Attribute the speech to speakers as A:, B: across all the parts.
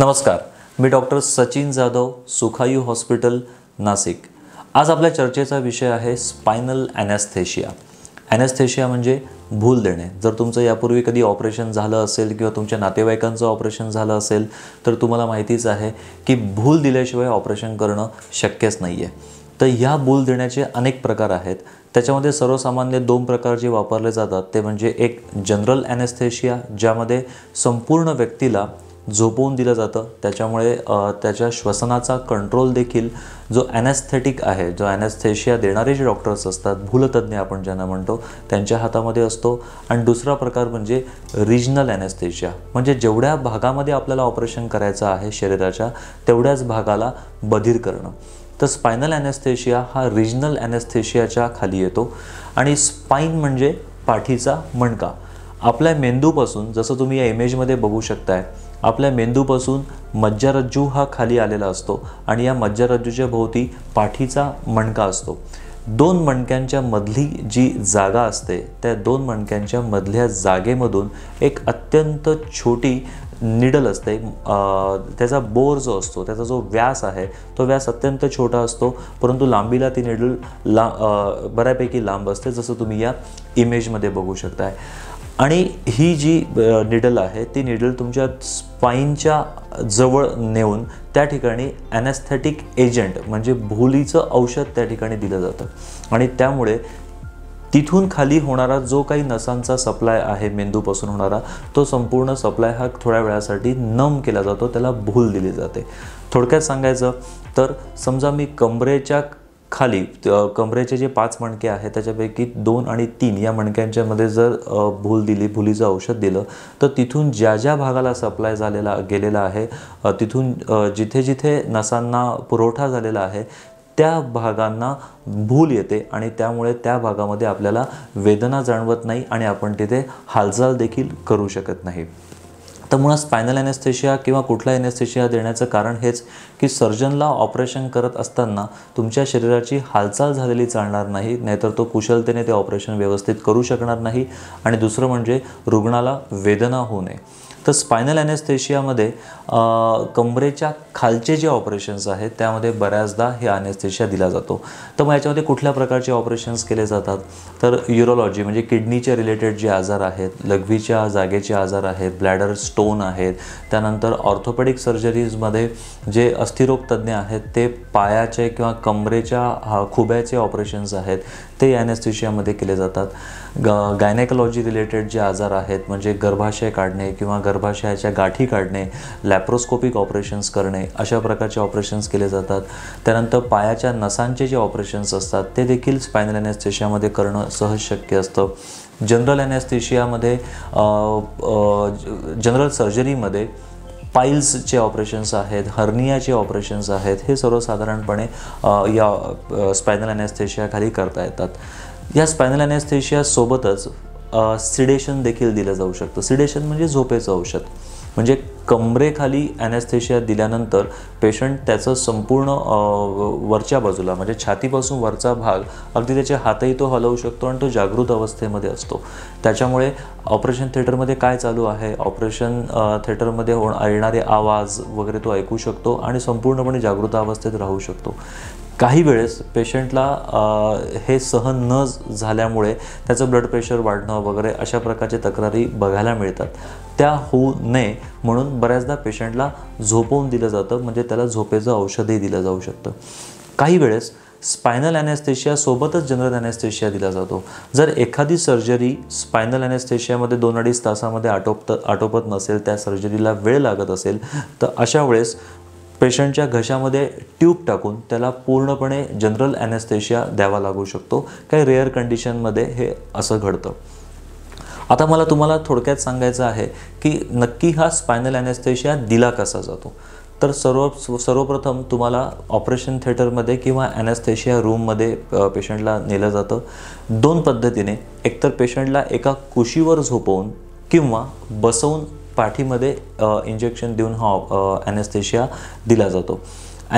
A: नमस्कार मी doctor Sachin Jadhav Sukhayu hospital Nashik आज आपल्या चर्चेचा विषय आहे स्पायनल ॲनॅस्थेशिया ॲनॅस्थेशिया म्हणजे भूल देणे जर तुमचं यापूर्वी कधी ऑपरेशन झालं असेल किंवा तुमच्या नातेवाईकांचं ऑपरेशन झालं असेल तर तुम्हाला माहितीच आहे की भूल दिल्याशिवाय ऑपरेशन करणं शक्यच नाही आहे तर ह्या भूल देण्याचे अनेक प्रकार आहेत त्याच्यामध्ये सर्वसामान्य दोन प्रकार जे वापरले जातात ते म्हणजे एक जनरल ॲनेस्थेशिया ज्यामध्ये संपूर्ण व्यक्तीला झोपवून दिलं जातं त्याच्यामुळे त्याच्या श्वसनाचा कंट्रोल देखील जो ॲनॅस्थेटिक आहे जो ॲनॅस्थेशिया देणारे जे डॉक्टर्स असतात भूलतज्ञ आपण ज्यांना म्हणतो त्यांच्या हातामध्ये असतो आणि दुसरा प्रकार म्हणजे रिजनल ॲनॅस्थेशिया म्हणजे जेवढ्या भागामध्ये आपल्याला ऑपरेशन करायचं आहे शरीराच्या तेवढ्याच भागाला बधीर करणं तर स्पायनल ॲनेस्थेशिया हा रिजनल ॲनेस्थेशियाच्या खाली येतो आणि स्पाईन म्हणजे पाठीचा मणका आपल्या मेंदूपासून जसं तुम्ही या इमेजमध्ये बघू शकताय आपल्या मेंदूपासून मज्जारज्जू हा खाली आलेला असतो आणि या मज्जारज्जूच्या भोवती पाठीचा मणका असतो दोन मणक्यांच्या मधली जी जागा असते त्या दोन मणक्यांच्या मधल्या जागेमधून एक अत्यंत छोटी निडल असते त्याचा बोर जो असतो त्याचा जो व्यास आहे तो व्यास अत्यंत छोटा असतो परंतु लांबीला ती निडल ला बऱ्यापैकी लांब असते जसं तुम्ही या इमेजमध्ये बघू शकताय आणि ही जी निडल आहे ती निडल तुमच्या स्पाईनच्या जवळ नेऊन त्या ठिकाणी ॲनॅस्थेटिक एजंट म्हणजे भोलीचं औषध त्या ठिकाणी दिलं जातं आणि त्यामुळे तिथून खाली होणारा जो काही नसांचा सप्लाय आहे मेंदूपासून होणारा तो संपूर्ण सप्लाय हा थोड्या वेळासाठी नम केला जातो त्याला भूल दिली जाते थोडक्यात सांगायचं तर समजा मी कमरेच्या खाली कमरेचे जे पाच मणके आहेत त्याच्यापैकी दोन आणि तीन या मणक्यांच्यामध्ये जर भूल दिली भुलीचं औषध दिलं तर तिथून ज्या ज्या भागाला सप्लाय झालेला गेलेला आहे तिथून जिथे जिथे नसांना पुरवठा झालेला आहे त्या भागांना भूल येते आणि त्यामुळे त्या भागामध्ये आपल्याला वेदना जाणवत नाही आणि आपण तिथे हालचाल देखील करू शकत नाही तर मुळात स्पायनल एनेस्थेशिया किंवा कुठला एनेस्थेशिया देण्याचं कारण हेच की सर्जनला ऑपरेशन करत असताना तुमच्या शरीराची हालचाल झालेली चालणार नाही नाहीतर तो कुशलतेने ते ऑपरेशन व्यवस्थित करू शकणार नाही आणि दुसरं म्हणजे रुग्णाला वेदना होऊ नये तर स्पायनल ॲनेस्थेशियामध्ये कमरेच्या खालचे जे ऑपरेशन्स आहेत त्यामध्ये बऱ्याचदा हे ॲनेस्थेशिया दिला जातो तर मग याच्यामध्ये कुठल्या प्रकारचे ऑपरेशन्स केले जातात तर युरोलॉजी म्हणजे किडनीचे रिलेटेड जे आजार आहेत लघवीच्या जागेचे आजार आहेत ब्लॅडर स्टोन आहेत त्यानंतर ऑर्थोपेडिक सर्जरीजमध्ये जे अस्थिरोग तज्ज्ञ आहेत ते पायाचे किंवा कमरेच्या खुब्याचे ऑपरेशन्स आहेत ते ॲनेस्थिशियामध्ये केले जातात ग गायनेकॉलॉजी रिलेटेड जे आजार आहेत म्हणजे गर्भाशय काढणे किंवा गर्भाशयाच्या गाठी काढणे लॅप्रोस्कोपिक ऑपरेशन्स करणे अशा प्रकारचे ऑपरेशन्स केले जातात त्यानंतर पायाच्या नसांचे जे ऑपरेशन्स असतात ते देखील स्पायनल ॲनेस्थिशियामध्ये करणं सहज शक्य असतं जनरल ॲनेस्थिशियामध्ये जनरल सर्जरीमध्ये पाईल्सचे ऑपरेशन्स आहेत हर्नियाचे ऑपरेशन्स आहेत हे सर्वसाधारणपणे या स्पायनल खाली करता येतात या स्पायनल ॲनेस्थेशियासोबतच सिडेशन देखील दिलं जाऊ शकतं सिडेशन म्हणजे झोपेचं औषध म्हणजे कमरेखाली ॲनेस्थेशिया दिल्यानंतर पेशंट त्याचं संपूर्ण वरच्या बाजूला म्हणजे छातीपासून वरचा भाग अगदी त्याचे हातही तो हलवू शकतो आणि तो जागृत अवस्थेमध्ये असतो त्याच्यामुळे ऑपरेशन थिएटरमध्ये काय चालू आहे ऑपरेशन थिएटरमध्ये होण येणारे आवाज वगैरे तो ऐकू शकतो आणि संपूर्णपणे जागृत अवस्थेत राहू शकतो काही वेळेस पेशंटला हे सहन न झाल्यामुळे त्याचं ब्लड प्रेशर वाढणं वगैरे अशा प्रकारचे तक्रारी बघायला मिळतात त्या होऊ नये म्हणून बऱ्याचदा पेशंटला झोपवून दिलं जातं म्हणजे त्याला झोपेचं औषधही दिलं जाऊ शकतं काही वेळेस स्पायनल सोबतच जनरल ॲनेस्थेशिया दिला जातो जर एखादी सर्जरी स्पायनल ॲनेस्थेशियामध्ये दोन अडीच तासामध्ये आटोपत आटोपत नसेल त्या सर्जरीला वेळ लागत असेल तर अशा वेळेस पेशंटच्या घशामध्ये ट्यूब टाकून त्याला पूर्णपणे जनरल ॲनेस्थेशिया द्यावा लागू शकतो काही रेअर कंडिशनमध्ये हे असं घडतं आता मला तुम्हाला थोडक्यात सांगायचं आहे की नक्की हा स्पायनल ॲनेस्थेशिया दिला कसा जातो तर सर्व सर्वप्रथम तुम्हाला ऑपरेशन थिएटरमध्ये किंवा ॲनेस्थेशिया रूममध्ये पेशंटला नेलं जातं दोन पद्धतीने एकतर पेशंटला एका कुशीवर झोपवून किंवा बसवून पाठीमध्ये इंजेक्शन देऊन हा ॲनेस्थेशिया दिला जातो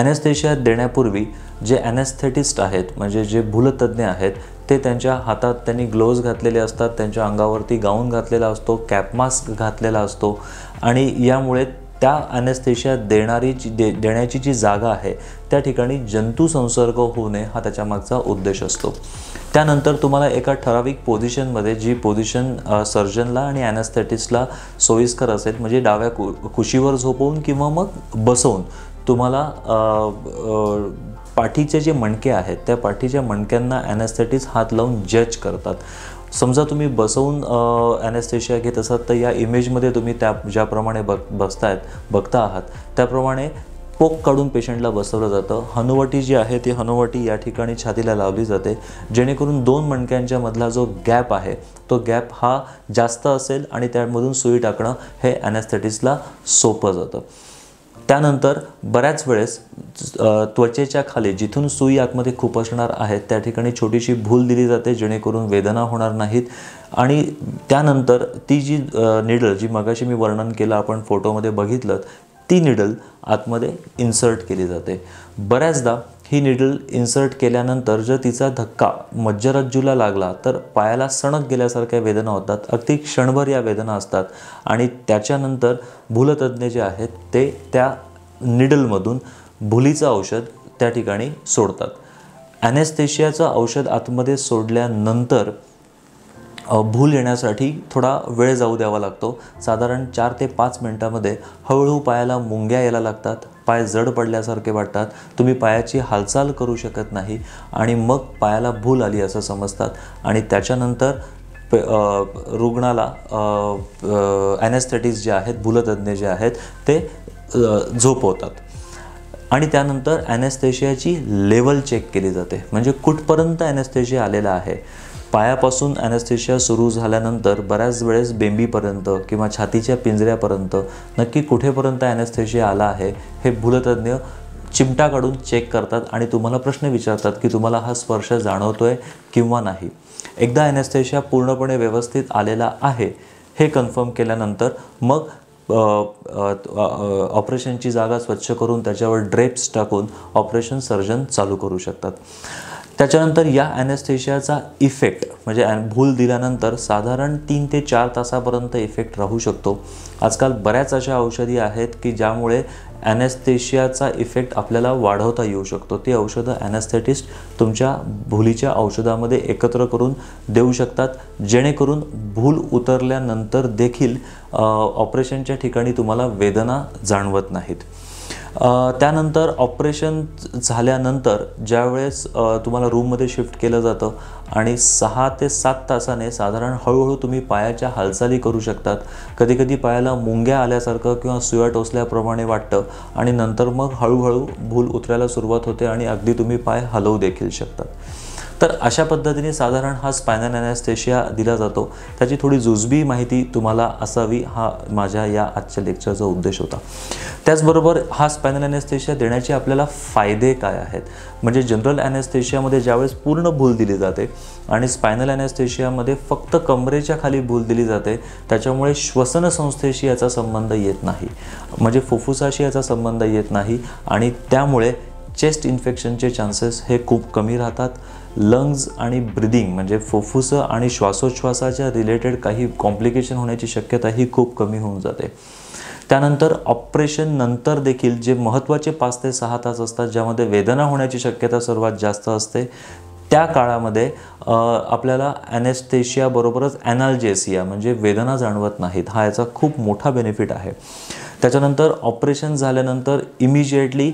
A: ॲनेस्थेशिया देण्यापूर्वी जे ॲनेस्थेटिस्ट आहेत म्हणजे जे भूलतज्ञ आहेत ते त्यांच्या हातात त्यांनी ग्लोव्ज घातलेले असतात त्यांच्या अंगावरती गाऊन घातलेला असतो कॅपमास्क घातलेला असतो आणि यामुळे त्या ॲनेस्थेशिया देणारी जी दे देण्याची जी जागा आहे त्या ठिकाणी जंतुसंसर्ग होऊ नये हा त्याच्यामागचा उद्देश असतो त्यानंतर तुम्हाला एका ठराविक पोझिशनमध्ये जी पोझिशन सर्जनला आणि ॲनेस्थेटिस्टला सोयीस्कर असेल म्हणजे डाव्या कु कुशीवर झोपवून किंवा मग बसवून तुम्हाला पाठीचे जे मणके आहेत त्या पाठीच्या मणक्यांना ॲनेस्थेटिस हात लावून जज करतात समजा तुम्ही बसवून ॲनेस्थेशिया घेत असाल तर या इमेजमध्ये तुम्ही त्या ज्याप्रमाणे बघ बसतायत बघता आहात त्याप्रमाणे पोक काढून पेशंटला बसवलं जातं हनुवटी जी आहे ती हनुवटी या ठिकाणी छातीला लावली जाते जेणेकरून दोन मणक्यांच्या मधला जो गॅप आहे तो गॅप हा जास्त असेल आणि त्यामधून सुई टाकणं हे ॲनेस्थेटिसला सोपं जातं त्यानंतर बऱ्याच वेळेस त्वचेच्या खाली जिथून सुई आतमध्ये खूप असणार आहेत त्या ठिकाणी छोटीशी भूल दिली जाते जेणेकरून वेदना होणार नाहीत आणि त्यानंतर ती जी निडल जी मगाशी मी वर्णन केलं आपण फोटोमध्ये बघितलं ती निडल आतमध्ये इन्सर्ट केली जाते बऱ्याचदा ही निडल इन्सर्ट केल्यानंतर जर तिचा धक्का मज्जरज्जूला लागला तर पायाला सणक गेल्यासारख्या वेदना होतात अगदी क्षणभर या वेदना असतात आणि त्याच्यानंतर भूलतज्ज्ञ जे आहेत ते त्या निडलमधून भुलीचं औषध त्या ठिकाणी सोडतात ॲनेस्थेशियाचं औषध आतमध्ये सोडल्यानंतर भूल येण्यासाठी थोडा वेळ जाऊ द्यावा लागतो साधारण चार ते पाच मिनटामध्ये हळूहळू पायाला मुंग्या यायला लागतात पाय जड पडल्यासारखे वाटतात तुम्ही पायाची हालचाल करू शकत नाही आणि मग पायाला भूल आली असं समजतात आणि त्याच्यानंतर रुग्णाला ॲनेस्थेटिक्स जे आहेत भूलतज्ञ जे आहेत ते झोपवतात आणि त्यानंतर ॲनेस्थेशियाची लेवल चेक केली जाते म्हणजे कुठपर्यंत ॲनेस्थेशिया आलेला आहे पायापासून ॲनेस्थेशिया सुरू झाल्यानंतर बऱ्याच वेळेस बेंबीपर्यंत किंवा छातीच्या पिंजऱ्यापर्यंत नक्की कुठेपर्यंत ॲनेस्थेशिया आला आहे हे भूलतज्ञ चिमटा काढून चेक करतात आणि तुम्हाला प्रश्न विचारतात की तुम्हाला हा स्पर्श जाणवतो आहे किंवा नाही एकदा ॲनेस्थेशिया पूर्णपणे व्यवस्थित आलेला आहे हे कन्फर्म केल्यानंतर मग ऑपरेशनची जागा स्वच्छ करून त्याच्यावर ड्रेप्स टाकून ऑपरेशन सर्जन चालू करू शकतात त्याच्यानंतर या ॲनेस्थेशियाचा इफेक्ट म्हणजे भूल दिल्यानंतर साधारण तीन ते चार तासापर्यंत इफेक्ट राहू शकतो आजकाल बऱ्याच अशा औषधी आहेत की ज्यामुळे ॲनेस्थेशियाचा इफेक्ट आपल्याला वाढवता येऊ शकतो ती औषधं ॲनेस्थेटिस्ट तुमच्या भुलीच्या औषधामध्ये एकत्र करून देऊ शकतात जेणेकरून भूल उतरल्यानंतर देखील ऑपरेशनच्या ठिकाणी तुम्हाला वेदना जाणवत नाहीत त्यानंतर ऑपरेशन झाल्यानंतर ज्यावेळेस तुम्हाला रूममध्ये शिफ्ट केलं जातं आणि सहा ते सात तासाने साधारण हळूहळू तुम्ही पायाच्या हालचाली करू शकतात कधीकधी पायाला मुंग्या आल्यासारखं किंवा सुया टोचल्याप्रमाणे वाटतं आणि नंतर मग हळूहळू भूल उतरायला सुरुवात होते आणि अगदी तुम्ही पाय हलवू देखील शकतात तर अशा पद्धतीने साधारण हा स्पायनल अनॅस्थेशिया दिला जातो त्याची थोडी जुजबी माहिती तुम्हाला असावी हा माझ्या या आजच्या लेक्चरचा उद्देश होता त्याचबरोबर हा स्पायनल अनॅस्थेशिया देण्याचे आपल्याला फायदे काय आहेत म्हणजे जनरल अनॅस्थेशियामध्ये ज्यावेळेस पूर्ण भूल दिली जाते आणि स्पायनल अनॅस्थेशियामध्ये फक्त कमरेच्या खाली भूल दिली जाते त्याच्यामुळे श्वसनसंस्थेशी याचा संबंध येत नाही म्हणजे फुफ्फुसाशी याचा संबंध येत नाही आणि त्यामुळे चेस्ट इन्फेक्शनचे चान्सेस हे खूप कमी राहतात लंग्ज आणि ब्रिदिंग म्हणजे फुफ्फुस आणि श्वासोच्छ्वासाच्या रिलेटेड काही कॉम्प्लिकेशन होण्याची शक्यता ही खूप कमी होऊन जाते त्यानंतर ऑपरेशन नंतर देखील जे महत्त्वाचे पाच ते सहा तास असतात ज्यामध्ये वेदना होण्याची शक्यता सर्वात जास्त असते त्या काळामध्ये आपल्याला ॲनेस्थेशियाबरोबरच ॲनाल्जेसिया म्हणजे वेदना जाणवत नाहीत हा याचा खूप मोठा बेनिफिट आहे त्याच्यानंतर ऑपरेशन झाल्यानंतर इमिजिएटली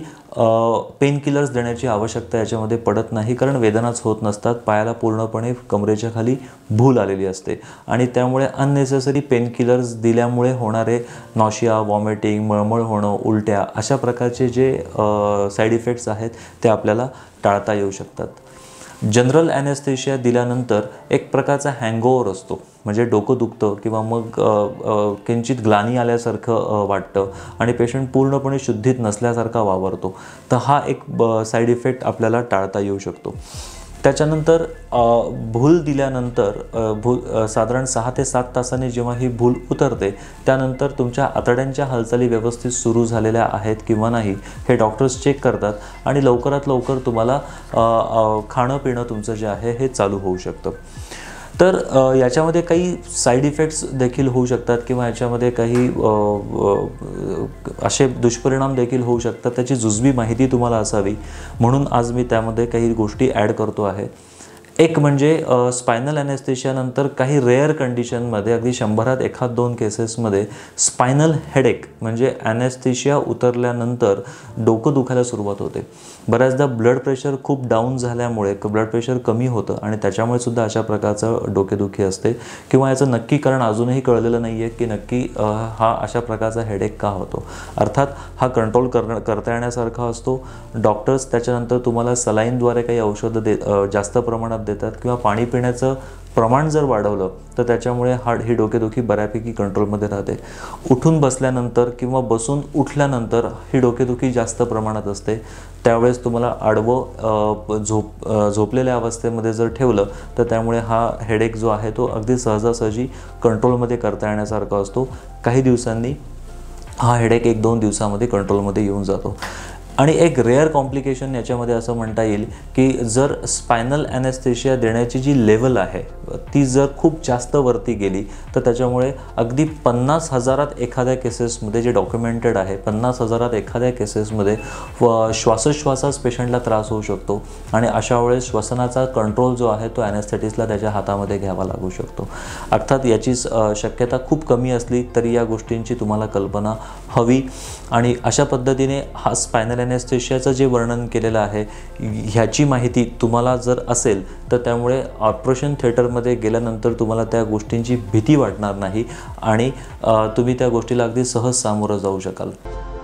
A: पेनकिलर्स देण्याची आवश्यकता याच्यामध्ये पडत नाही कारण वेदनाच होत नसतात पायाला पूर्णपणे कमरेच्या खाली भूल आलेली असते आणि त्यामुळे अननेसेसरी पेनकिलर्स दिल्यामुळे होणारे नॉशिया वॉमिटिंग मळमळ होणं उलट्या अशा प्रकारचे जे साईड इफेक्ट्स आहेत ते आपल्याला टाळता येऊ शकतात जनरल ॲनेस्थेशिया दिल्यानंतर एक प्रकारचा हँगओवर असतो म्हणजे डोकं दुखतं किंवा मग किंचित ग्लानी आल्यासारखं वाटतं आणि पेशंट पूर्णपणे शुद्धीत नसल्यासारखा वावरतो तर हा एक ब साईड इफेक्ट आपल्याला टाळता येऊ शकतो त्याच्यानंतर भूल दिल्यानंतर भूल साधारण सहा ते सात तासाने जेव्हा ही भूल उतरते त्यानंतर तुमच्या आतड्यांच्या हालचाली व्यवस्थित सुरू झालेल्या आहेत किंवा नाही हे डॉक्टर्स चेक करतात आणि लवकरात लवकर तुम्हाला खाणं पिणं तुमचं जे आहे हे चालू होऊ शकतं तर याच्यामध्ये काही साईड इफेक्ट्स देखील होऊ शकतात किंवा याच्यामध्ये काही असे दुष्परिणाम देखील होऊ शकतात त्याची जुजबी माहिती तुम्हाला असावी म्हणून आज मी त्यामध्ये काही गोष्टी ॲड करतो आहे एक म्हणजे स्पायनल अॅनेस्थेशियानंतर काही रेअर कंडिशनमध्ये अगदी शंभरात एखाद दोन केसेसमध्ये स्पायनल हेडेक म्हणजे ॲनेस्थेशिया उतरल्यानंतर डोकं दुखायला सुरुवात होते बऱ्याचदा ब्लड प्रेशर खूप डाऊन झाल्यामुळे ब्लड प्रेशर कमी होतं आणि त्याच्यामुळे सुद्धा अशा प्रकारचं डोकेदुखी असते किंवा याचं नक्की कारण अजूनही कळलेलं नाही आहे की नक्की हा अशा प्रकारचा हेडेक का होतो अर्थात हा कंट्रोल कर करता येण्यासारखा असतो डॉक्टर्स त्याच्यानंतर तुम्हाला सलाईनद्वारे काही औषधं दे जास्त प्रमाणात देतात किंवा पाणी पिण्याचं प्रमाण जर वाढवलं तर त्याच्यामुळे हाड ही डोकेदुखी बऱ्यापैकी कंट्रोलमध्ये राहते उठून बसल्यानंतर किंवा बसून उठल्यानंतर ही डोकेदुखी जास्त प्रमाणात असते त्यावेळेस तुम्हाला आडवं झोप झोपलेल्या अवस्थेमध्ये जर ठेवलं तर त्यामुळे हा हेडेक जो आहे तो अगदी सहजासहजी कंट्रोलमध्ये करता येण्यासारखा असतो काही दिवसांनी हा हेडेक एक दोन दिवसामध्ये कंट्रोलमध्ये येऊन जातो आणि एक रेअर कॉम्प्लिकेशन याच्यामध्ये असं म्हणता येईल की जर स्पायनल ॲनेस्थेशिया देण्याची जी लेवल आहे ती जर खूप जास्त वरती गेली तर त्याच्यामुळे अगदी पन्नास हजारात एखाद्या केसेसमध्ये जे डॉक्युमेंटेड आहे पन्नास हजारात एखाद्या केसेसमध्ये श्वासोश्वासास पेशंटला त्रास होऊ शकतो आणि अशा वेळेस श्वसनाचा कंट्रोल जो आहे तो ॲनेस्थेटिसला त्याच्या हातामध्ये घ्यावा लागू शकतो अर्थात याची शक्यता खूप कमी असली तरी या गोष्टींची तुम्हाला कल्पना हवी आणि अशा पद्धतीने हा स्पायनल ॲनेस्थेशियाचं जे वर्णन केलेलं आहे ह्याची माहिती तुम्हाला जर असेल तर त्यामुळे ऑपरेशन थिएटरमध्ये गेल्यानंतर तुम्हाला त्या गोष्टींची भीती वाटणार नाही आणि तुम्ही त्या गोष्टीला अगदी सहज सामोरं जाऊ शकाल